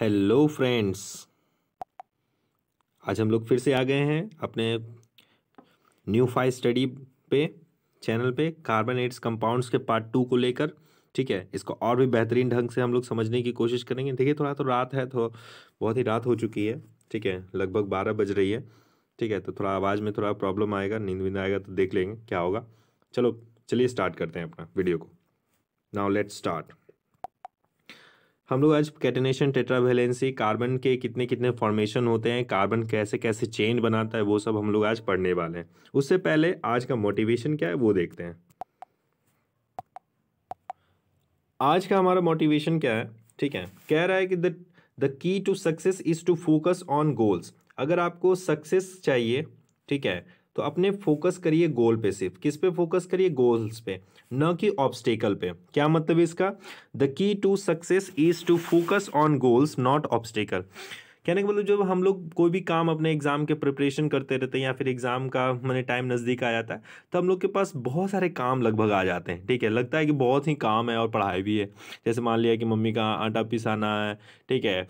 Hello friends आज हम लोग फिर से आ गए हैं अपने न्यू फाइव स्टडी पे चैनल पे कार्बनेट्स कंपाउंड्स के पार्ट टू को लेकर ठीक है इसको और भी बेहतरीन ढंग से हम लोग समझने की कोशिश करेंगे देखिए थोड़ा तो रात है तो बहुत ही रात हो चुकी है ठीक है लगभग बारह बज रही है ठीक है तो थोड़ा आवाज़ में थोड़ा प्रॉब्लम आएगा नींद वींद आएगा तो देख लेंगे क्या होगा चलो चलिए स्टार्ट करते हैं अपना वीडियो को नाउ लेट्स स्टार्ट हम लोग आज कैटेनेशन टेट्रावेलेंसी कार्बन के कितने कितने फॉर्मेशन होते हैं कार्बन कैसे कैसे चेन बनाता है वो सब हम लोग आज पढ़ने वाले हैं उससे पहले आज का मोटिवेशन क्या है वो देखते हैं आज का हमारा मोटिवेशन क्या है ठीक है कह रहा है कि the the key to success is to focus on goals अगर आपको सक्सेस चाहिए ठीक है तो अपने फोकस करिए गोल पे सिर्फ किस पे फोकस करिए गोल्स पे न कि ऑब्स्टेकल पे क्या मतलब इसका the key to success is to focus on goals not obstacle कहने का मतलब जब हम लोग कोई भी काम अपने एग्ज़ाम के प्रिपरेशन करते रहते हैं या फिर एग्ज़ाम का मैंने टाइम नज़दीक आ जाता है तो हम लोग के पास बहुत सारे काम लगभग आ जाते हैं ठीक है लगता है कि बहुत ही काम है और पढ़ाई भी है जैसे मान लिया कि मम्मी का आटा पिसाना है ठीक है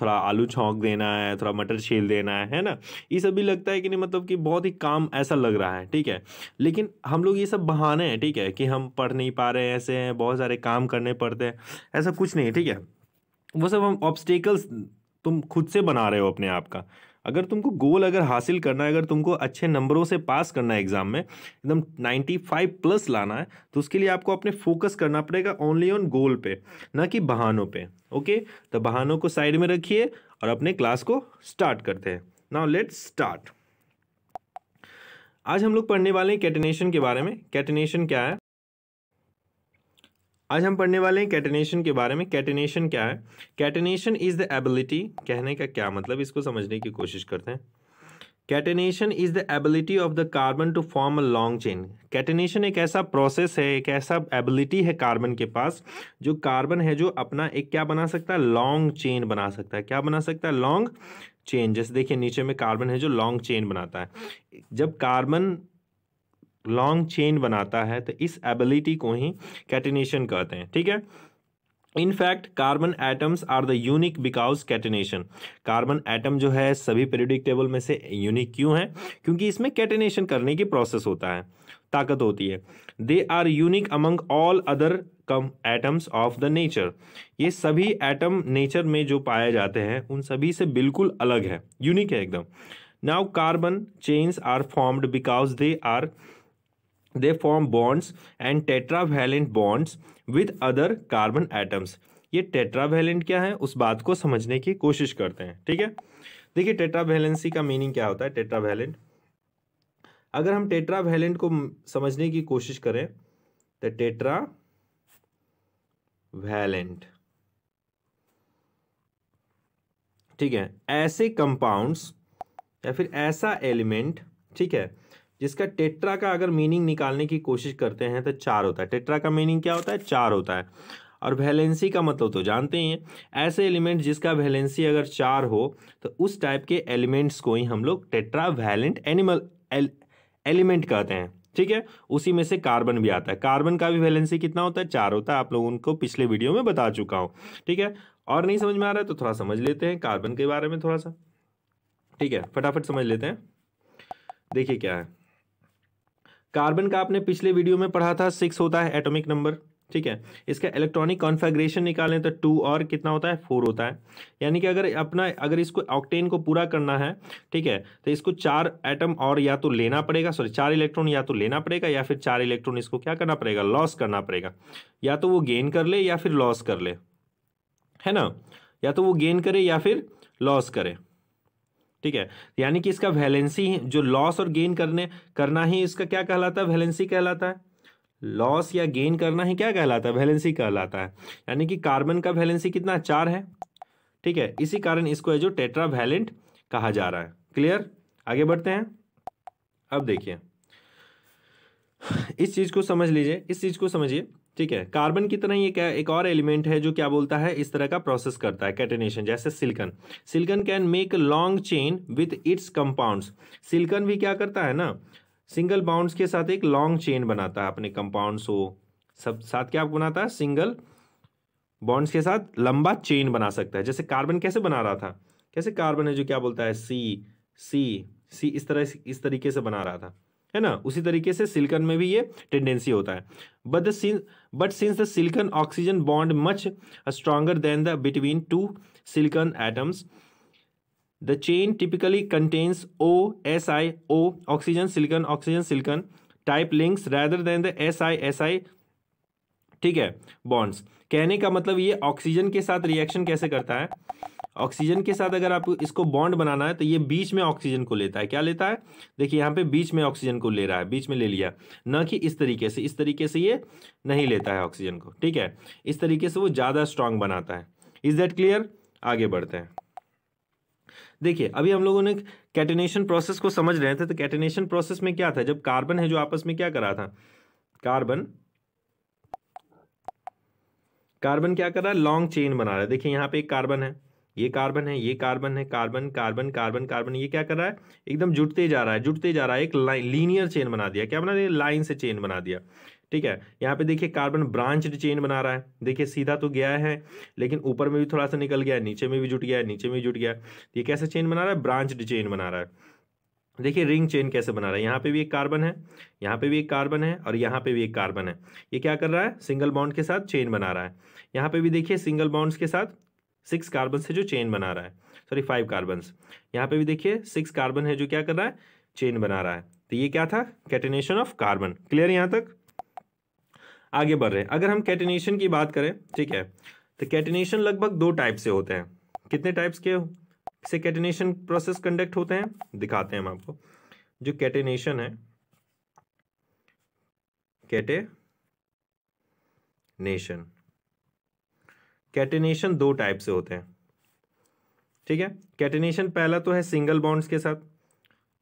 थोड़ा आलू छोंक देना है थोड़ा मटर छील देना है है ना ये सब भी लगता है कि नहीं मतलब कि बहुत ही काम ऐसा लग रहा है ठीक है लेकिन हम लोग ये सब बहाने हैं ठीक है कि हम पढ़ नहीं पा रहे हैं ऐसे हैं बहुत सारे काम करने पड़ते हैं ऐसा कुछ नहीं है ठीक है वो सब हम ऑब्स्टेकल्स तुम खुद से बना रहे हो अपने आप का अगर तुमको गोल अगर हासिल करना है अगर तुमको अच्छे नंबरों से पास करना है एग्ज़ाम में एकदम 95 प्लस लाना है तो उसके लिए आपको अपने फोकस करना पड़ेगा ओनली ऑन गोल पे ना कि बहानों पे ओके तो बहानों को साइड में रखिए और अपने क्लास को स्टार्ट करते हैं नाउ लेट्स स्टार्ट आज हम लोग पढ़ने वाले हैं कैटनेशन के बारे में कैटनेशन क्या है आज हम पढ़ने वाले हैं कैटनेशन के बारे में कैटनेशन क्या है कैटनेशन इज़ द एबिलिटी कहने का क्या मतलब इसको समझने की कोशिश करते हैं catenation is the ability of the carbon to form a long chain catenation एक ऐसा प्रोसेस है एक ऐसा एबिलिटी है कार्बन के पास जो कार्बन है जो अपना एक क्या बना सकता है लॉन्ग चेन बना सकता है क्या बना सकता है लॉन्ग चेन जैसे देखिए नीचे में कार्बन है जो लॉन्ग चेन बनाता है जब कार्बन लॉन्ग चेन बनाता है तो इस एबिलिटी को ही कैटिनेशन कहते हैं ठीक है in fact carbon atoms are the unique because catenation carbon atom जो है सभी पीरियडिक टेबल में से यूनिक क्यों है क्योंकि इसमें कैटिनेशन करने की प्रोसेस होता है ताकत होती है they are unique among all other come atoms of the nature ये सभी एटम नेचर में जो पाए जाते हैं उन सभी से बिल्कुल अलग है यूनिक है एकदम now carbon chains are formed because they are they form bonds and tetravalent bonds with other carbon atoms ये टेट्रावेलेंट क्या है उस बात को समझने की कोशिश करते हैं ठीक है देखिए टेट्रावेलेंसी का मीनिंग क्या होता है टेट्रावेलेंट अगर हम टेट्रावेलेंट को समझने की कोशिश करें तो टेट्रा वैलेंट ठीक है ऐसे कंपाउंड्स या फिर ऐसा एलिमेंट ठीक है जिसका टेट्रा का अगर मीनिंग निकालने की कोशिश करते हैं तो चार होता है टेट्रा का मीनिंग क्या होता है चार होता है और वैलेंसी का मतलब तो जानते ही हैं ऐसे एलिमेंट जिसका वैलेंसी अगर चार हो तो उस टाइप के एलिमेंट्स को ही हम लोग tetravalent animal L, element कहते हैं ठीक है उसी में से कार्बन भी आता है कार्बन का भी वैलेंसी कितना होता है चार होता है आप लोग उनको पिछले वीडियो में बता चुका हूँ ठीक है और नहीं समझ में आ रहा है तो थोड़ा समझ लेते हैं कार्बन के बारे में थोड़ा सा ठीक है फटाफट समझ लेते हैं देखिए क्या है कार्बन का आपने पिछले वीडियो में पढ़ा था सिक्स होता है एटॉमिक नंबर ठीक है इसका इलेक्ट्रॉनिक कॉन्फेग्रेशन निकालें तो टू और कितना होता है फोर होता है यानी कि अगर अपना अगर इसको ऑक्टेन को पूरा करना है ठीक है तो इसको चार एटम और या तो लेना पड़ेगा सॉरी चार इलेक्ट्रॉन या तो लेना पड़ेगा या फिर चार इलेक्ट्रॉन इसको क्या करना पड़ेगा लॉस करना पड़ेगा या तो वो गेन कर ले या फिर लॉस कर ले है ना या तो वो गेन करे या फिर लॉस करे ठीक है यानी कि इसका वैलेंसी जो लॉस और गेन करने करना ही इसका क्या कहलाता है वैलेंसी कहलाता है लॉस या गेन करना ही क्या कहलाता है वैलेंसी कहलाता है यानी कि कार्बन का वैलेंसी कितना चार है ठीक है इसी कारण इसको है जो टेट्रा वैलेंट कहा जा रहा है क्लियर आगे बढ़ते हैं अब देखिए इस चीज़ को समझ लीजिए इस चीज़ को समझिए ठीक है कार्बन की तरह ये क्या एक और एलिमेंट है जो क्या बोलता है इस तरह का प्रोसेस करता है कैटेनेशन जैसे silicon silicon can make long chain with its compounds silicon भी क्या करता है ना सिंगल बाउंड्स के साथ एक लॉन्ग चेन बनाता है अपने कंपाउंड्स हो सब साथ क्या बनाता है सिंगल बॉन्ड्स के साथ लंबा चेन बना सकता है जैसे कार्बन कैसे बना रहा था कैसे कार्बन है जो क्या बोलता है सी सी सी इस तरह इस तरीके से बना रहा था है ना उसी तरीके से सिलिकन में भी ये टेंडेंसी होता है बट दिन but since the silicon oxygen bond much stronger than the between two silicon atoms the chain typically contains O S I O oxygen silicon oxygen silicon type links rather than the S I S I ठीक है bonds कहने का मतलब ये oxygen के साथ reaction कैसे करता है ऑक्सीजन के साथ अगर आप इसको बॉन्ड बनाना है तो ये बीच में ऑक्सीजन को लेता है क्या लेता है देखिए यहाँ पे बीच में ऑक्सीजन को ले रहा है बीच में ले लिया न कि इस तरीके से इस तरीके से ये नहीं लेता है ऑक्सीजन को ठीक है इस तरीके से वो ज़्यादा स्ट्रांग बनाता है इज दैट क्लियर आगे बढ़ते हैं देखिए अभी हम लोगों ने कैटेनेशन प्रोसेस को समझ रहे थे तो कैटेनेशन प्रोसेस में क्या था जब कार्बन है जो आपस में क्या करा था कार्बन कार्बन क्या कर रहा है लॉन्ग चेन बना रहा है देखिए यहाँ पे एक कार्बन है ये कार्बन है ये कार्बन है कार्बन कार्बन कार्बन कार्बन ये क्या कर रहा है एकदम जुटते जा रहा है जुटते जा रहा है एक लाइन लीनियर चेन बना दिया क्या बना दिया लाइन से चेन बना दिया ठीक है यहाँ पे देखिए कार्बन ब्रांच चेन बना रहा है देखिए सीधा तो गया है लेकिन ऊपर में भी थोड़ा सा निकल गया है नीचे में भी जुट गया है नीचे में भी जुट गया ये कैसे चेन बना रहा है ब्रांच चेन बना रहा है देखिए रिंग चेन कैसे बना रहा है यहाँ पे भी एक कार्बन है यहाँ पे भी एक कार्बन है और यहाँ पे भी एक कार्बन है ये क्या कर रहा है सिंगल बॉन्ड के साथ चेन बना रहा है यहाँ पे भी देखिए सिंगल बॉन्ड्स के साथ सिक्स कार्बन से जो चेन बना रहा है सॉरी फाइव कार्बन यहाँ पे भी देखिए सिक्स कार्बन है जो क्या कर रहा है चेन बना रहा है तो ये क्या था कैटेनेशन ऑफ कार्बन क्लियर यहाँ तक आगे बढ़ रहे हैं अगर हम कैटेनेशन की बात करें ठीक है तो कैटेनेशन लगभग दो टाइप से होते हैं कितने टाइप्स के से कैटेनेशन प्रोसेस कंडक्ट होते हैं दिखाते हैं हम आपको जो कैटेनेशन है कैटे नेशन कैटेनेशन दो टाइप से होते हैं ठीक है कैटेनेशन पहला तो है सिंगल बॉन्ड्स के साथ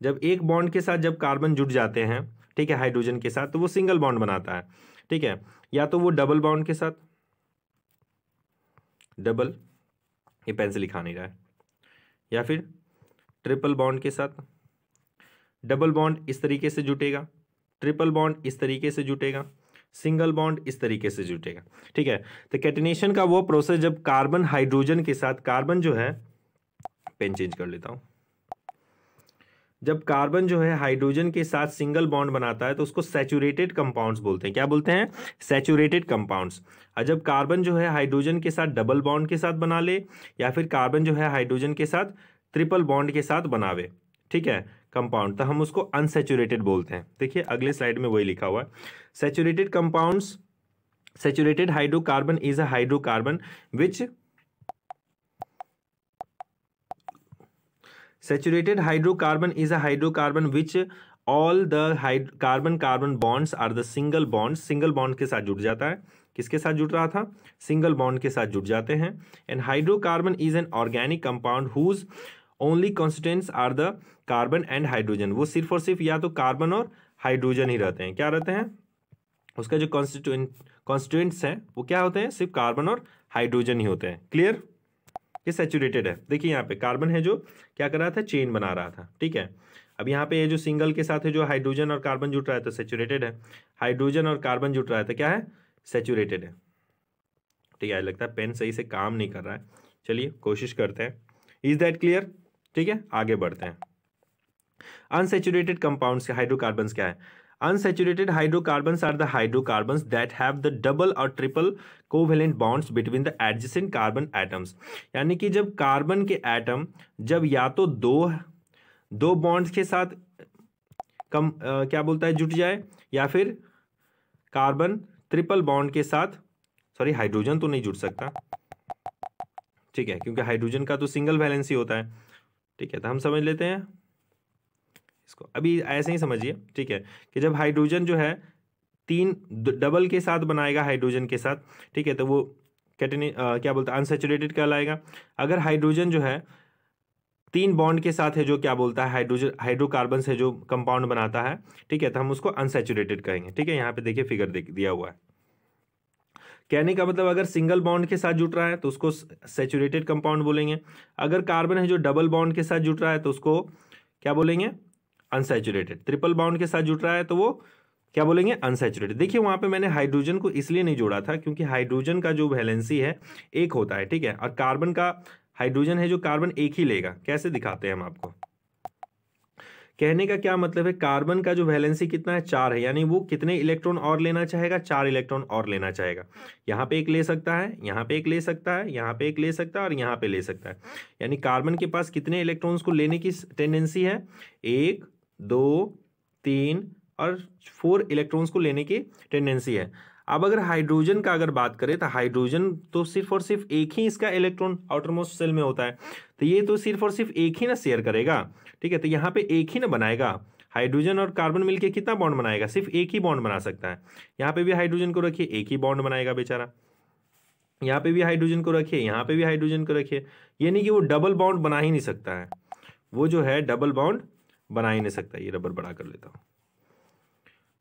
जब एक बॉन्ड के साथ जब कार्बन जुट जाते हैं ठीक है हाइड्रोजन के साथ तो वो सिंगल बॉन्ड बनाता है ठीक है या तो वो डबल बॉन्ड के साथ डबल ये पेन से लिखा नहीं रहा है या फिर ट्रिपल बॉन्ड के साथ डबल बॉन्ड इस तरीके से जुटेगा ट्रिपल बॉन्ड इस तरीके से जुटेगा सिंगल बॉन्ड इस तरीके से जुटेगा ठीक है तो कैटिनेशन का वो प्रोसेस जब कार्बन हाइड्रोजन के साथ कार्बन जो है पेन चेंज कर लेता हूं जब कार्बन जो है हाइड्रोजन के साथ सिंगल बॉन्ड बनाता है तो उसको सैचुरेटेड कंपाउंड्स बोलते हैं क्या बोलते हैं सैचुरेटेड कंपाउंड्स और जब कार्बन जो है हाइड्रोजन के साथ डबल बॉन्ड के साथ बना ले या फिर कार्बन जो है हाइड्रोजन के साथ ट्रिपल बॉन्ड के साथ बनावे ठीक है कंपाउंड तो हम उसको अनसेचुरेटेड बोलते हैं देखिए अगले स्लाइड में वही लिखा हुआ है saturated compound saturated hydrocarbon is a hydrocarbon which saturated hydrocarbon is a hydrocarbon which all the carbon carbon bonds are the single bond single bond के साथ जुड़ जाता है किसके साथ जुड़ रहा था सिंगल बॉन्ड के साथ जुड़ जाते हैं and hydrocarbon is an organic compound whose only constants are the carbon and hydrogen वो सिर्फ और सिर्फ या तो कार्बन और हाइड्रोजन ही रहते हैं क्या रहते हैं उसका जो कॉन्स्टिट्यूंट कॉन्स्टिट्यूंट्स हैं वो क्या होते हैं सिर्फ कार्बन और हाइड्रोजन ही होते हैं क्लियर ये सेचुरेटेड है देखिए यहाँ पे कार्बन है जो क्या कर रहा था चेन बना रहा था ठीक है अब यहाँ पे ये जो सिंगल के साथ है जो हाइड्रोजन और कार्बन जुट रहा है तो सेचुरेटेड है हाइड्रोजन और कार्बन जुट रहा है तो क्या है सेचुरेटेड है ठीक है लगता है पेन सही से काम नहीं कर रहा है चलिए कोशिश करते हैं इज दैट क्लियर ठीक है आगे बढ़ते हैं अनसेचुरेटेड कंपाउंड्स के हाइड्रोकार्बन क्या है unsaturated hydrocarbon are the hydrocarbon that have the double और triple covalent bonds between the adjacent carbon atoms यानी कि जब कार्बन के एटम जब या तो दो दो बॉन्ड्स के साथ कम आ, क्या बोलता है जुट जाए या फिर कार्बन ट्रिपल बॉन्ड के साथ सॉरी हाइड्रोजन तो नहीं जुट सकता ठीक है क्योंकि हाइड्रोजन का तो सिंगल वैलेंसी होता है ठीक है तो हम समझ लेते हैं इसको अभी ऐसे ही समझिए ठीक है कि जब हाइड्रोजन जो है तीन डबल के साथ बनाएगा हाइड्रोजन के साथ ठीक है तो वो कैटनी क्या बोलता है अनसेचुरेटेड कहलाएगा अगर हाइड्रोजन जो है तीन बॉन्ड के साथ है जो क्या बोलता है हाइड्रोजन हाइड्रोकार्बन से जो कंपाउंड बनाता है ठीक है तो हम उसको अनसेचुरेटेड कहेंगे ठीक है यहाँ पे देखिए फिगर दे, दिया हुआ है कहने का मतलब अगर सिंगल बॉन्ड के साथ जुट रहा है तो उसको सेचुरेटेड कंपाउंड बोलेंगे अगर कार्बन है जो डबल बॉन्ड के साथ जुट रहा है तो उसको क्या बोलेंगे अनसेचुरेटेड ट्रिपल बाउंड के साथ जुड़ रहा है तो वो क्या बोलेंगे अनसेचुरेटेड देखिए वहाँ पे मैंने हाइड्रोजन को इसलिए नहीं जोड़ा था क्योंकि हाइड्रोजन का जो वैलेंसी है एक होता है ठीक है और कार्बन का हाइड्रोजन है जो कार्बन एक ही लेगा कैसे दिखाते हैं हम आपको कहने का क्या मतलब है कार्बन का जो वैलेंसी कितना है चार है यानी वो कितने इलेक्ट्रॉन और लेना चाहेगा चार इलेक्ट्रॉन और लेना चाहेगा यहाँ पे एक ले सकता है यहाँ पे एक ले सकता है यहाँ पे एक ले सकता है और यहाँ पे ले सकता है यानी कार्बन के पास कितने इलेक्ट्रॉन्स को लेने की टेंडेंसी है एक दो तीन और फोर इलेक्ट्रॉन्स को लेने की टेंडेंसी है अब अगर हाइड्रोजन का अगर बात करें तो हाइड्रोजन तो सिर्फ और सिर्फ एक ही इसका इलेक्ट्रॉन आउटरमोस्ट सेल में होता है तो ये तो सिर्फ और सिर्फ एक ही ना शेयर करेगा ठीक है तो यहाँ पे एक ही ना बनाएगा हाइड्रोजन और कार्बन मिलके कितना बॉन्ड बनाएगा सिर्फ एक ही बॉन्ड बना सकता है यहाँ पे भी हाइड्रोजन को रखिए एक ही बॉन्ड बनाएगा बेचारा यहाँ पे भी हाइड्रोजन को रखिए यहाँ पे भी हाइड्रोजन को रखिए यानी कि वो डबल बाउंड बना ही नहीं सकता है वो जो है डबल बाउंड बना ही नहीं सकता ये रबर बड़ा कर लेता हूँ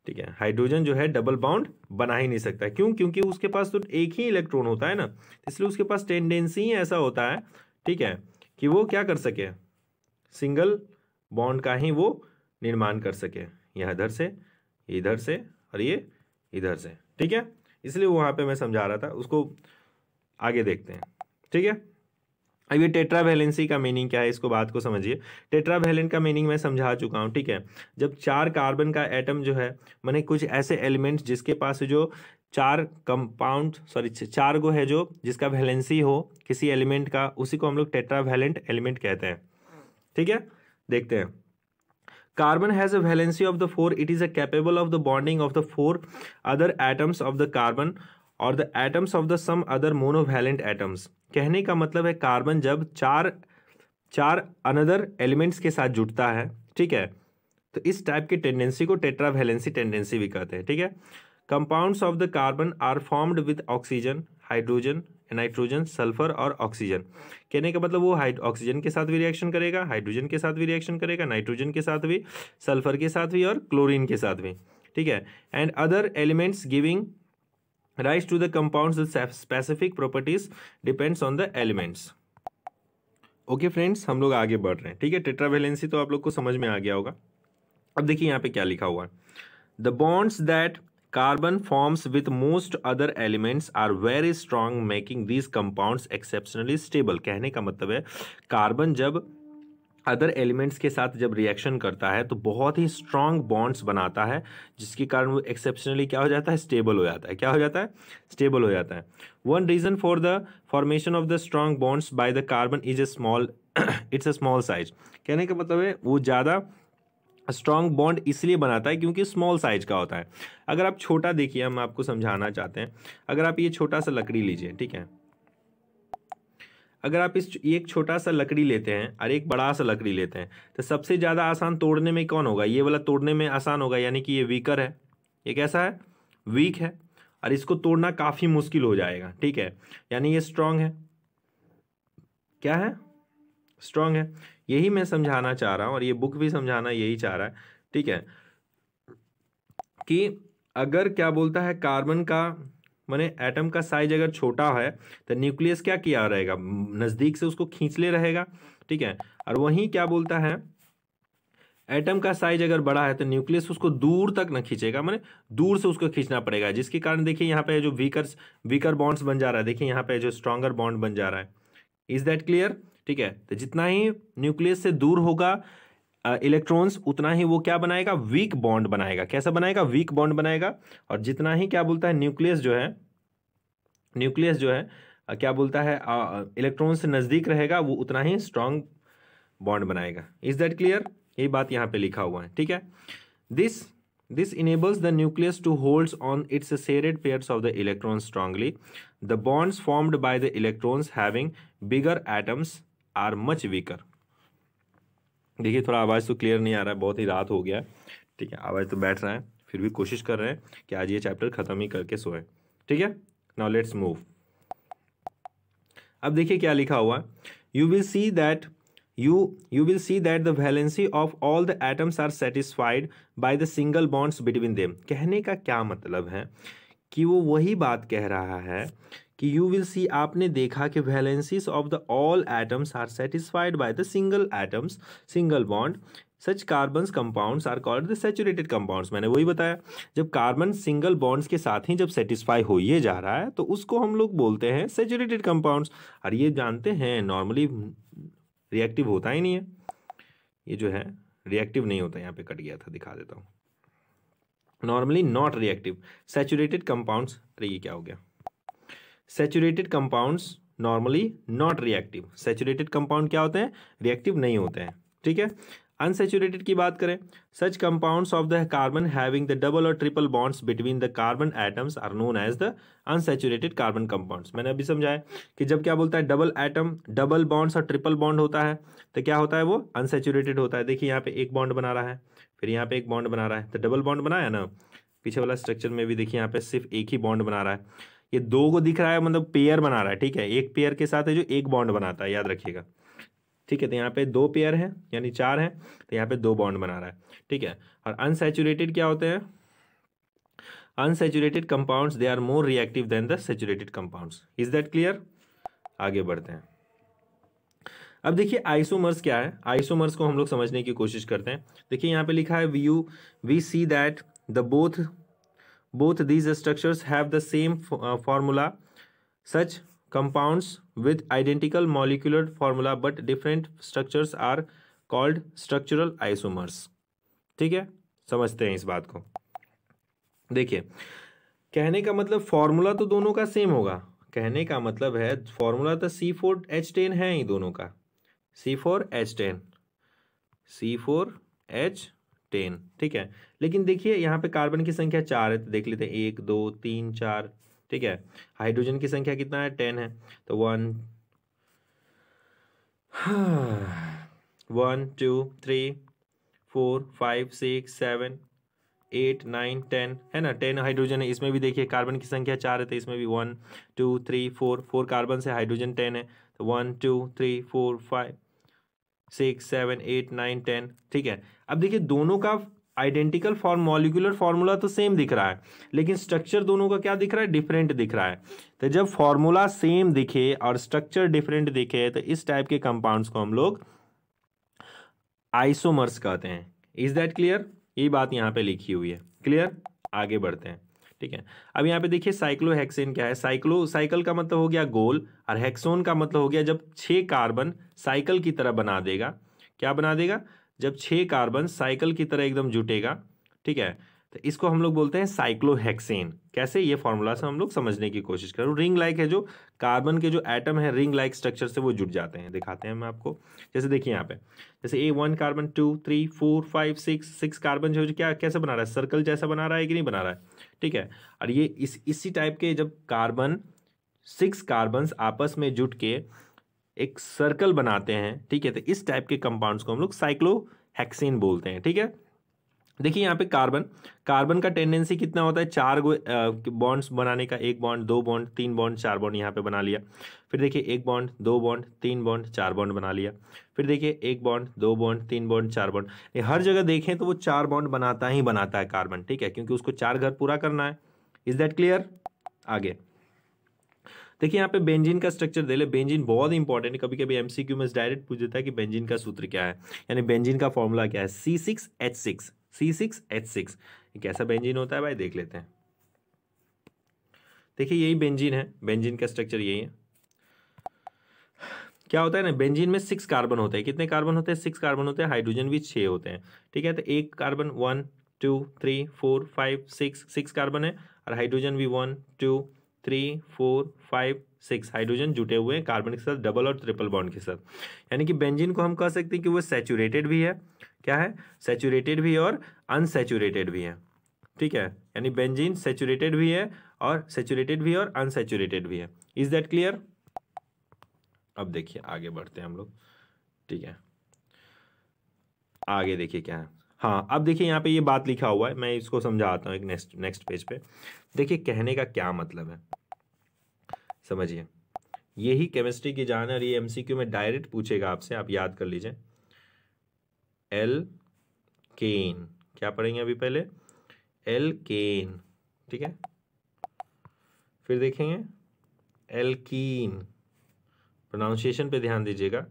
ठीक है हाइड्रोजन जो है डबल बाउंड बना ही नहीं सकता क्यों क्योंकि उसके पास तो एक ही इलेक्ट्रॉन होता है ना इसलिए उसके पास टेंडेंसी ही ऐसा होता है ठीक है कि वो क्या कर सके सिंगल बॉन्ड का ही वो निर्माण कर सके यहाँ इधर से इधर से और ये इधर से ठीक है इसलिए वहाँ पे मैं समझा रहा था उसको आगे देखते हैं ठीक है अब ये वैलेंसी का मीनिंग क्या है इसको बात को समझिए टेट्रा टेट्रावेलेंट का मीनिंग मैं समझा चुका हूँ ठीक है जब चार कार्बन का एटम जो है मैंने कुछ ऐसे एलिमेंट्स जिसके पास जो चार कंपाउंड सॉरी चार गो है जो जिसका वैलेंसी हो किसी एलिमेंट का उसी को हम लोग वैलेंट एलिमेंट कहते हैं ठीक है देखते हैं carbon has a valency of the four it is a capable of the bonding of the four other atoms of the carbon और the atoms of the some other monovalent atoms कहने का मतलब है कार्बन जब चार चार another elements के साथ जुड़ता है ठीक है तो इस टाइप की टेंडेंसी को टेट्रावैलेंसी टेंडेंसी भी कहते हैं ठीक है compounds of the carbon are formed with oxygen hydrogen nitrogen sulphur और ऑक्सीजन कहने का मतलब वो हाइड ऑक्सीजन के साथ भी रिएक्शन करेगा हाइड्रोजन के साथ भी रिएक्शन करेगा नाइट्रोजन के साथ भी सल्फर के साथ भी और क्लोरीन के साथ भी ठीक है and other elements giving rise to the compounds the specific properties depends on the elements okay okay friends हम लोग आगे बढ़ रहे हैं ठीक है टेट्रावेलेंसी तो आप लोग को समझ में आ गया होगा अब देखिए यहाँ पे क्या लिखा हुआ है the bonds that carbon forms with most other elements are very strong making these compounds exceptionally stable कहने का मतलब है कार्बन जब अदर एलिमेंट्स के साथ जब रिएक्शन करता है तो बहुत ही स्ट्रांग बॉन्ड्स बनाता है जिसके कारण वो एक्सेप्शनली क्या हो जाता है स्टेबल हो जाता है क्या हो जाता है स्टेबल हो जाता है one reason for the formation of the strong bonds by the carbon is a small it's a small size कहने का मतलब है वो ज़्यादा स्ट्रॉन्ग बॉन्ड इसलिए बनाता है क्योंकि स्मॉल साइज का होता है अगर आप छोटा देखिए हम आपको समझाना चाहते हैं अगर आप ये छोटा सा लकड़ी लीजिए ठीक है अगर आप इस एक छोटा सा लकड़ी लेते हैं और एक बड़ा सा लकड़ी लेते हैं तो सबसे ज़्यादा आसान तोड़ने में कौन होगा ये वाला तोड़ने में आसान होगा यानी कि ये वीकर है ये कैसा है वीक है और इसको तोड़ना काफ़ी मुश्किल हो जाएगा ठीक है यानी ये स्ट्रांग है क्या है स्ट्रांग है यही मैं समझाना चाह रहा हूँ और ये बुक भी समझाना यही चाह रहा है ठीक है कि अगर क्या बोलता है कार्बन का माने एटम का साइज अगर छोटा है तो न्यूक्लियस क्या किया रहेगा नज़दीक से उसको खींच ले रहेगा ठीक है और वहीं क्या बोलता है एटम का साइज अगर बड़ा है तो न्यूक्लियस उसको दूर तक ना खींचेगा मैंने दूर से उसको खींचना पड़ेगा जिसके कारण देखिए यहाँ पे जो वीकर वीकर बॉन्ड्स बन जा रहा है देखिए यहाँ पे जो स्ट्रॉगर बॉन्ड बन जा रहा है इज दैट क्लियर ठीक है तो जितना ही न्यूक्लियस से दूर होगा इलेक्ट्रॉन्स उतना ही वो क्या बनाएगा वीक बॉन्ड बनाएगा कैसा बनाएगा वीक बॉन्ड बनाएगा और जितना ही क्या बोलता है न्यूक्लियस जो है न्यूक्लियस जो है क्या बोलता है इलेक्ट्रॉन से नज़दीक रहेगा वो उतना ही स्ट्रांग बॉन्ड बनाएगा इज दैट क्लियर ये बात यहाँ पे लिखा हुआ है ठीक है this this enables the nucleus to holds on its shared pairs of the electron strongly the bonds formed by the electrons having bigger atoms are much weaker देखिए थोड़ा आवाज़ तो क्लियर नहीं आ रहा है बहुत ही रात हो गया ठीक है आवाज़ तो बैठ रहा है फिर भी कोशिश कर रहे हैं कि आज ये चैप्टर ख़त्म ही करके सोएं ठीक है नाउ लेट्स मूव अब देखिए क्या लिखा हुआ है you will see that you you will see that the valency of all the atoms are satisfied by the single bonds between them कहने का क्या मतलब है कि वो वही बात कह रहा है कि यू विल सी आपने देखा कि valencies of the all atoms are satisfied by the single atoms single bond such carbon compounds are called the saturated compounds मैंने वही बताया जब कार्बन सिंगल बॉन्ड्स के साथ ही जब सेटिस्फाई हो ये जा रहा है तो उसको हम लोग बोलते हैं सेचुरेटेड कंपाउंड्स और ये जानते हैं नॉर्मली रिएक्टिव होता ही नहीं है ये जो है रिएक्टिव नहीं होता यहाँ पे कट गया था दिखा देता हूँ normally not reactive saturated compounds अरे ये क्या हो गया saturated compounds normally not reactive saturated compound क्या होते हैं रिएक्टिव नहीं होते हैं ठीक है अनसेचुरेटेड की बात करें such compounds of the carbon having the double और triple bonds between the carbon atoms are known as the unsaturated carbon compounds मैंने अभी समझाया कि जब क्या बोलता है double atom double bonds or triple bond होता है तो क्या होता है वो अनसेचुरेटेड होता है देखिए यहाँ पे एक बॉन्ड बना रहा है फिर यहाँ पे एक बॉन्ड बना रहा है तो डबल बॉन्ड बनाया ना पीछे वाला स्ट्रक्चर में भी देखिए यहाँ पे सिर्फ एक ही बॉन्ड बना रहा है ये दो को दिख रहा है मतलब पेयर बना रहा है ठीक है एक पेयर के साथ है जो एक बॉन्ड बनाता है याद रखिएगा ठीक है तो यहाँ पे दो पेयर है यानी चार है तो यहाँ पे दो बॉन्ड बना रहा है ठीक है और अनसेचुरेटेड क्या होते हैं unsaturated compound they are more reactive than the saturated compound is that clear आगे बढ़ते हैं अब देखिए आइसोमर्स क्या है आइसोमर्स को हम लोग समझने की कोशिश करते हैं देखिए यहाँ पे लिखा है we you we see that the both both these structures have the same uh, formula such compounds with identical molecular formula but different structures are called structural isomers ठीक है समझते हैं इस बात को देखिए कहने का मतलब फॉर्मूला तो दोनों का सेम होगा कहने का मतलब है फॉर्मूला तो सी फोर एच टेन है ही दोनों का C four H ten C four H ten ठीक है लेकिन देखिए यहाँ पे कार्बन की संख्या चार है तो देख लेते हैं एक दो तीन चार ठीक है हाइड्रोजन की संख्या कितना है टेन है तो one one two three four five six seven eight nine ten है ना टेन हाइड्रोजन है इसमें भी देखिए कार्बन की संख्या चार है तो इसमें भी one two three four four carbon से हाइड्रोजन टेन है तो one two three four five six seven eight nine ten ठीक है अब देखिए दोनों का आइडेंटिकल फॉर्म मॉलिकुलर फॉर्मूला तो सेम दिख रहा है लेकिन स्ट्रक्चर दोनों का क्या दिख रहा है डिफरेंट दिख रहा है तो जब फॉर्मूला सेम दिखे और स्ट्रक्चर डिफरेंट दिखे तो इस टाइप के कंपाउंड्स को हम लोग आइसोमर्स कहते हैं इज दैट क्लियर ये बात यहाँ पे लिखी हुई है क्लियर आगे बढ़ते हैं ठीक है अब यहाँ पे देखिए साइक्लोहेक्सेन क्या है साइक्लो साइकिल का मतलब हो गया गोल और हेक्सोन का मतलब हो गया जब छः कार्बन साइकिल की तरह बना देगा क्या बना देगा जब छः कार्बन साइकिल की तरह एकदम जुटेगा ठीक है तो इसको हम लोग बोलते हैं साइक्लोहेक्सेन कैसे ये फॉर्मूला से हम लोग समझने की कोशिश करूँ रिंग लाइक है जो कार्बन के जो एटम है रिंग लाइक स्ट्रक्चर से वो जुड़ जाते हैं दिखाते हैं हम आपको जैसे देखिए यहाँ पे जैसे a one carbon two three four five six six carbon जो क्या कैसे बना रहा है सर्कल जैसा बना रहा है कि नहीं बना रहा है ठीक है और ये इस इसी टाइप के जब कार्बन सिक्स कार्बन आपस में जुट के एक सर्कल बनाते हैं ठीक है तो इस टाइप के कंपाउंड्स को हम लोग साइक्लोहेक्सेन बोलते हैं ठीक है तो देखिए यहाँ पे कार्बन कार्बन का टेंडेंसी कितना होता है चार बॉन्ड्स बनाने का एक बॉन्ड दो बॉन्ड तीन बॉन्ड चार बॉन्ड यहाँ पे बना लिया फिर देखिए एक बॉन्ड दो बॉन्ड तीन बॉन्ड चार बॉन्ड बना लिया फिर देखिए एक बॉन्ड दो बॉन्ड तीन बॉन्ड चार बॉन्ड हर जगह देखें तो वो चार बॉन्ड बनाता ही बनाता है कार्बन ठीक है क्योंकि उसको चार घर पूरा करना है इज दैट क्लियर आगे देखिए यहाँ पे बेंजीन का स्ट्रक्चर दे ले बेंजीन बहुत इंपॉर्टेंट है कभी कभी एमसीक्यू में डायरेक्ट पूछ देता है कि बेंजीन का सूत्र क्या है यानी बेंजीन का फॉर्मूला क्या है C six H six C six H six कैसा बेंजिन होता है भाई देख लेते हैं देखिए यही बेंजिन है बेंजिन का स्ट्रक्चर यही है क्या होता है ना बेंजीन में सिक्स कार्बन होते हैं कितने कार्बन होते हैं सिक्स कार्बन होते हैं हाइड्रोजन भी छः होते हैं ठीक है तो एक carbon one two three four five six six carbon है और हाइड्रोजन भी one two three four five six hydrogen जुटे हुए हैं कार्बन के साथ डबल और ट्रिपल बॉन्ड के साथ यानी कि बेंजिन को हम कह सकते हैं कि वो सेचूरेटेड भी है क्या है सेचूरेटेड भी और अनसेचूरेटेड भी है ठीक है यानी बेंजीन सेचूरेटेड भी है और सेचूरेटेड भी और अनसेचूरेटेड भी है इज दैट क्लियर अब देखिए आगे बढ़ते हैं हम लोग ठीक है आगे देखिए क्या है हाँ अब देखिए यहाँ पे ये बात लिखा हुआ है मैं इसको समझाता हूँ एक नेक्स्ट नेक्स्ट पेज पे देखिए कहने का क्या मतलब है समझिए यही केमिस्ट्री की जान और ये एमसीक्यू में डायरेक्ट पूछेगा आपसे आप याद कर लीजिए एल केन क्या पढ़ेंगे अभी पहले एल केन ठीक है फिर देखेंगे एल्कीन प्रोनाउंसिएशन पे ध्यान दीजिएगा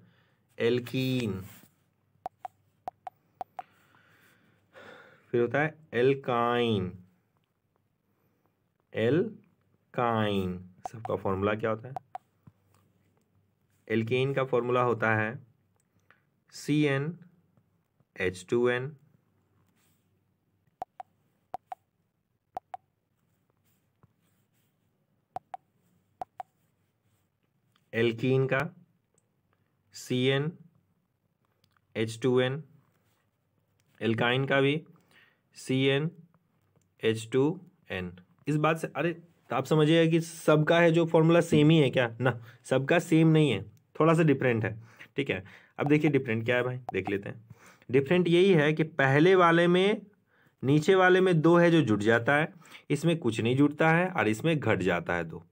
एल्कीन फिर होता है एल्काइन एल्काइन सबका फॉर्मूला क्या होता है एल्केन का फॉर्मूला होता है C n H two n alkene का C n H two n alkyne का भी C n H two n इस बात से अरे तो आप समझिएगा कि सबका है जो फॉर्मूला सेम ही है क्या ना सबका सेम नहीं है थोड़ा सा डिफरेंट है ठीक है अब देखिए डिफरेंट क्या है भाई देख लेते हैं डिफरेंट यही है कि पहले वाले में नीचे वाले में दो है जो जुट जाता है इसमें कुछ नहीं जुटता है और इसमें घट जाता है दो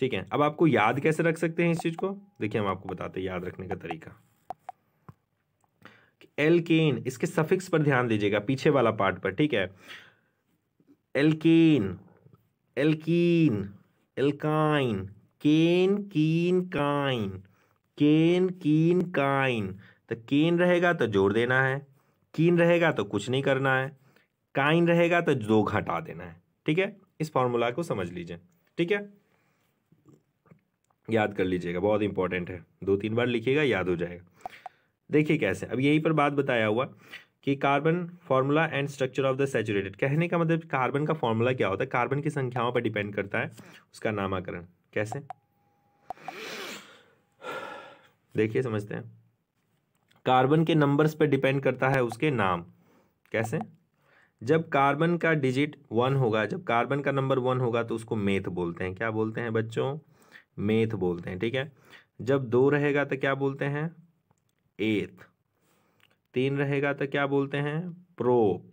ठीक है अब आपको याद कैसे रख सकते हैं इस चीज़ को देखिए हम आपको बताते हैं याद रखने का तरीका एलकेन इसके सफिक्स पर ध्यान दीजिएगा पीछे वाला पार्ट पर ठीक है एल्केन कीन एलकाइन केन कीन काइन केन कीन काइन तो कीन रहेगा तो जोड़ देना है कीन रहेगा तो कुछ नहीं करना है काइन रहेगा तो दो घटा देना है ठीक है इस फॉर्मूला को समझ लीजिए ठीक है याद कर लीजिएगा बहुत इंपॉर्टेंट है दो तीन बार लिखिएगा याद हो जाएगा देखिए कैसे अब यही पर बात बताया हुआ कि carbon formula and structure of the saturated कहने का मतलब कार्बन का फॉर्मूला क्या होता है कार्बन की संख्याओं पर डिपेंड करता है उसका नामाकरण कैसे देखिए समझते हैं कार्बन के नंबर्स पर डिपेंड करता है उसके नाम कैसे जब कार्बन का डिजिट वन होगा जब कार्बन का नंबर वन होगा तो उसको मेथ बोलते हैं क्या बोलते हैं बच्चों मेथ बोलते हैं ठीक है जब दो रहेगा तो क्या बोलते हैं एथ तीन रहेगा तो क्या बोलते हैं प्रोप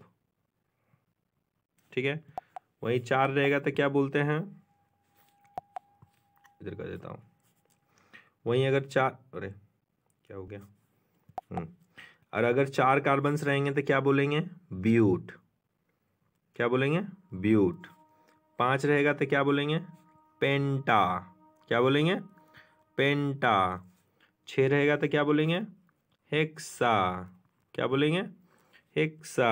ठीक है वहीं चार रहेगा तो क्या बोलते हैं इधर कर देता हूँ वहीं अगर चार अरे क्या हो गया हम्म। और अगर चार कार्बन्स रहेंगे तो क्या बोलेंगे ब्यूट क्या बोलेंगे ब्यूट पाँच रहेगा तो क्या बोलेंगे पेंटा क्या बोलेंगे पेंटा छ रहेगा तो क्या बोलेंगे हेक्सा क्या बोलेंगे हेक्सा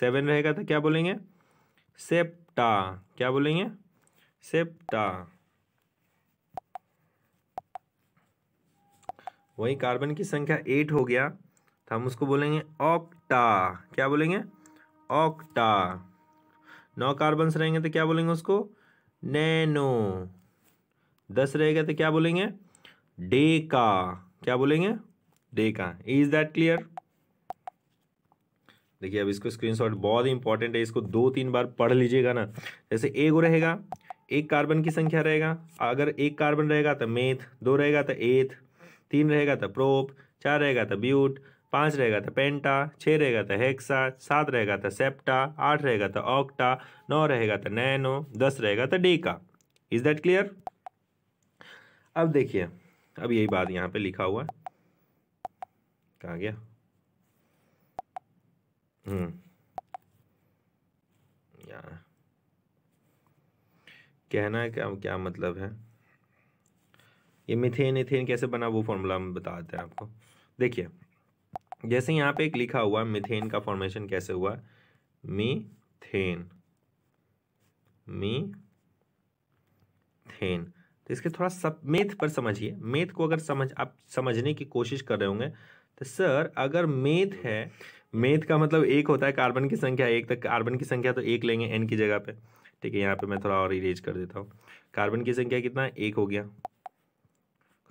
सेवन रहेगा तो क्या बोलेंगे सेप्टा क्या बोलेंगे सेप्टा वही कार्बन की संख्या एट हो गया तो हम उसको बोलेंगे ऑक्टा क्या बोलेंगे ऑक्टा नौ कार्बन रहेंगे तो क्या बोलेंगे उसको नैनो दस रहेगा तो क्या बोलेंगे डेका क्या बोलेंगे डेका इज दैट क्लियर देखिए अब इसको स्क्रीनशॉट बहुत ही इंपॉर्टेंट है इसको दो तीन बार पढ़ लीजिएगा ना जैसे एगो रहेगा एक कार्बन की संख्या रहेगा अगर एक कार्बन रहेगा तो मेथ दो रहेगा तो एथ तीन रहेगा तो प्रोप चार रहेगा तो ब्यूट पाँच रहेगा तो पेंटा छः रहेगा तो हेक्सा सात रहेगा तो सेप्टा आठ रहेगा तो ऑक्टा नौ रहेगा तो नैनो दस रहेगा तो का इज दैट क्लियर अब देखिए अब यही बात यहाँ पे लिखा हुआ है कहाँ गया हम्म कहना है क्या क्या मतलब है ये मिथेन इथेन कैसे बना वो फॉर्मूला हम बताते हैं आपको देखिए जैसे यहाँ पे एक लिखा हुआ मिथेन का फॉर्मेशन कैसे हुआ थेन मी थेन तो इसके थोड़ा सब मेथ पर समझिए मेथ को अगर समझ आप समझने की कोशिश कर रहे होंगे तो सर अगर मेथ है मेथ का मतलब एक होता है कार्बन की संख्या एक तक तो कार्बन की संख्या तो एक लेंगे एन की जगह पे ठीक है यहाँ पे मैं थोड़ा और इरेज कर देता हूँ कार्बन की संख्या कितना एक हो गया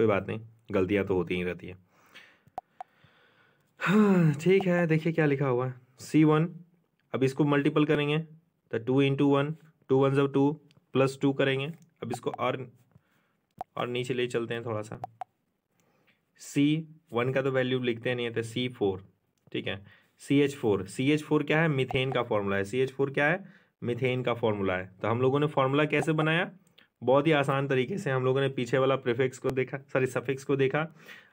कोई बात नहीं गलतियाँ तो होती ही रहती है हाँ ठीक है देखिए क्या लिखा हुआ है सी वन अब इसको मल्टीपल करेंगे तो two into one two one जब टू प्लस टू करेंगे अब इसको और और नीचे ले चलते हैं थोड़ा सा सी वन का तो वैल्यू लिखते नहीं है तो सी फोर ठीक है C H four C H four क्या है मिथेन का फॉर्मूला है सी एच फोर क्या है मिथेन का फॉर्मूला है तो हम लोगों ने फॉर्मूला कैसे बनाया बहुत ही आसान तरीके से हम लोगों ने पीछे वाला प्रिफिक्स को देखा सॉरी सफिक्स को देखा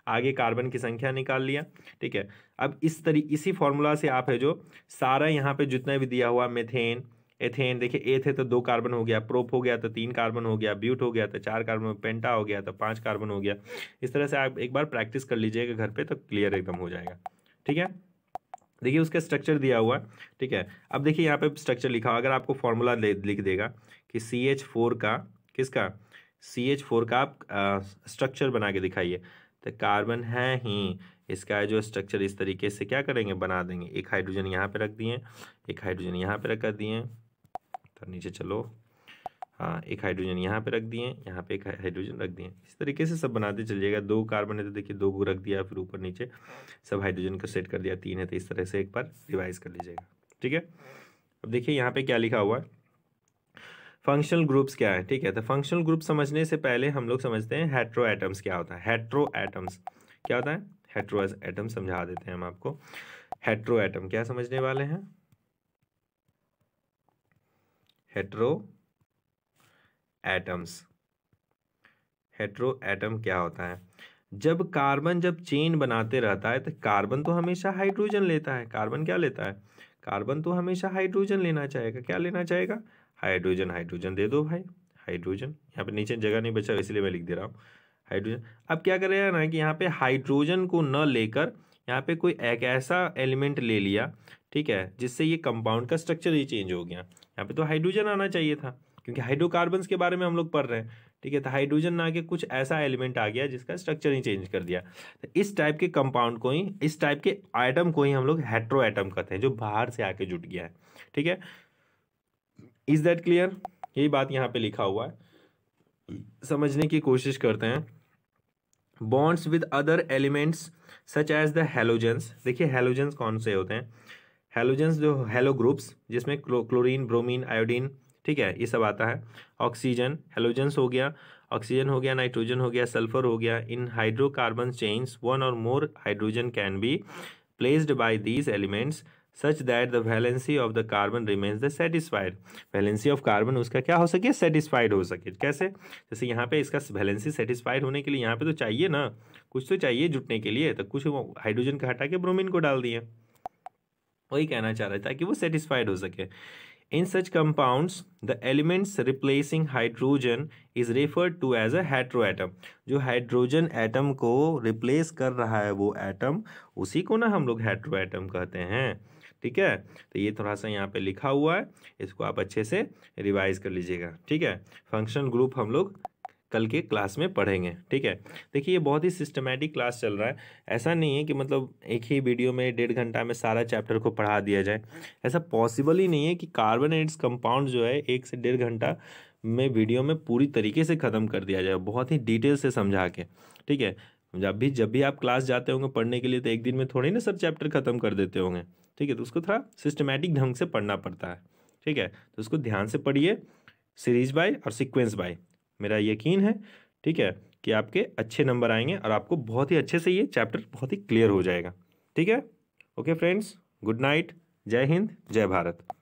आगे कार्बन की संख्या निकाल लिया ठीक है अब इस तरी इसी फॉर्मूला से आप है जो सारा यहाँ पे जितना भी दिया हुआ मेथेन एथेन देखिए एथ है तो दो कार्बन हो गया प्रोप हो गया तो तीन कार्बन हो गया ब्यूट हो गया तो चार कार्बन पेंटा हो गया तो पाँच कार्बन हो गया इस तरह से आप एक बार प्रैक्टिस कर लीजिएगा घर पर तो क्लियर एकदम हो जाएगा ठीक है देखिए उसका स्ट्रक्चर दिया हुआ ठीक है अब देखिए यहाँ पे स्ट्रक्चर लिखा हुआ अगर आपको फॉर्मूला लिख देगा कि सी एच फोर का किसका सी एच फोर का आप स्ट्रक्चर बना के दिखाइए तो कार्बन है ही इसका जो स्ट्रक्चर इस तरीके से क्या करेंगे बना देंगे एक हाइड्रोजन यहाँ पे रख दिए एक हाइड्रोजन यहाँ पे रख दिए तो नीचे चलो हाँ एक हाइड्रोजन यहाँ पे रख दिए यहाँ पे एक हाइड्रोजन रख दिए इस तरीके से सब बनाते चलिएगा दो कार्बन है तो देखिए दो को रख दिया फिर ऊपर नीचे सब हाइड्रोजन को सेट कर दिया तीन है तो इस तरह से एक बार रिवाइज कर लीजिएगा ठीक है अब देखिए यहाँ पे क्या लिखा हुआ है फंक्शनल ग्रुप्स क्या है ठीक है तो फंक्शनल ग्रुप समझने से पहले हम लोग समझते हैं हेट्रो एटम्स क्या होता है हेट्रो एटम्स क्या होता है हेट्रो एटम समझा देते हैं हम आपको हेट्रो एटम क्या समझने वाले हैं हेट्रो एटम्स हेट्रो एटम क्या होता है जब कार्बन जब चेन बनाते रहता है तो कार्बन तो हमेशा हाइड्रोजन लेता है कार्बन क्या लेता है कार्बन तो हमेशा हाइड्रोजन लेना चाहेगा क्या लेना चाहेगा हाइड्रोजन हाइड्रोजन दे दो भाई हाइड्रोजन यहाँ पे नीचे जगह नहीं बचा इसलिए मैं लिख दे रहा हूँ हाइड्रोजन अब क्या हैं ना कि यहाँ पे हाइड्रोजन को न लेकर यहाँ पे कोई एक ऐसा एलिमेंट ले लिया ठीक है जिससे ये कंपाउंड का स्ट्रक्चर ही चेंज हो गया यहाँ पे तो हाइड्रोजन आना चाहिए था क्योंकि हाइड्रोकार्बन्स के बारे में हम लोग पढ़ रहे हैं ठीक है तो हाइड्रोजन ना के कुछ ऐसा एलिमेंट आ गया जिसका स्ट्रक्चर ही चेंज कर दिया तो इस टाइप के कंपाउंड को ही इस टाइप के आइटम को ही हम लोग हेट्रो आइटम कहते हैं जो बाहर से आके जुट गया है ठीक है इज़ दैट क्लियर यही बात यहाँ पे लिखा हुआ है समझने की कोशिश करते हैं bonds with other elements such as the halogens देखिए हेलोजेंस कौन से होते हैं हेलोजेंस जो हेलो ग्रुप्स जिसमें क्लोरीन ब्रोमीन आयोडीन ठीक है ये सब आता है ऑक्सीजन हेलोजेंस हो गया ऑक्सीजन हो गया नाइट्रोजन हो गया सल्फर हो गया इन hydrocarbon chains one or more hydrogen can be placed by these elements such that the valency of the carbon remains the satisfied valency of carbon उसका क्या हो सके सेटिस्फाइड हो सके कैसे जैसे यहाँ पे इसका वैलेंसी सेटिस्फाइड होने के लिए यहाँ पे तो चाहिए ना कुछ तो चाहिए जुटने के लिए तो कुछ हाइड्रोजन का हटा के ब्रोमिन को डाल दिए वही कहना चाह रहा है ताकि वो सेटिस्फाइड हो सके In such compounds, the elements replacing hydrogen is referred to as a heteroatom. जो hydrogen atom को replace कर रहा है वो atom, उसी को ना हम लोग heteroatom कहते हैं ठीक है तो ये थोड़ा सा यहाँ पे लिखा हुआ है इसको आप अच्छे से रिवाइज कर लीजिएगा ठीक है फंक्शन ग्रुप हम लोग कल के क्लास में पढ़ेंगे ठीक है देखिए ये बहुत ही सिस्टमेटिक क्लास चल रहा है ऐसा नहीं है कि मतलब एक ही वीडियो में डेढ़ घंटा में सारा चैप्टर को पढ़ा दिया जाए ऐसा पॉसिबल ही नहीं है कि कार्बन एड्स कंपाउंड जो है एक से डेढ़ घंटा में वीडियो में पूरी तरीके से ख़त्म कर दिया जाए बहुत ही डिटेल से समझा के ठीक है जब भी जब भी आप क्लास जाते होंगे पढ़ने के लिए तो एक दिन में थोड़ी ना सब चैप्टर ख़त्म कर देते होंगे ठीक है तो उसको थोड़ा सिस्टमेटिक ढंग से पढ़ना पड़ता है ठीक है तो उसको ध्यान से पढ़िए सीरीज बाय और सीक्वेंस बाय मेरा यकीन है ठीक है कि आपके अच्छे नंबर आएंगे और आपको बहुत ही अच्छे से ये चैप्टर बहुत ही क्लियर हो जाएगा ठीक है ओके फ्रेंड्स गुड नाइट जय हिंद जय भारत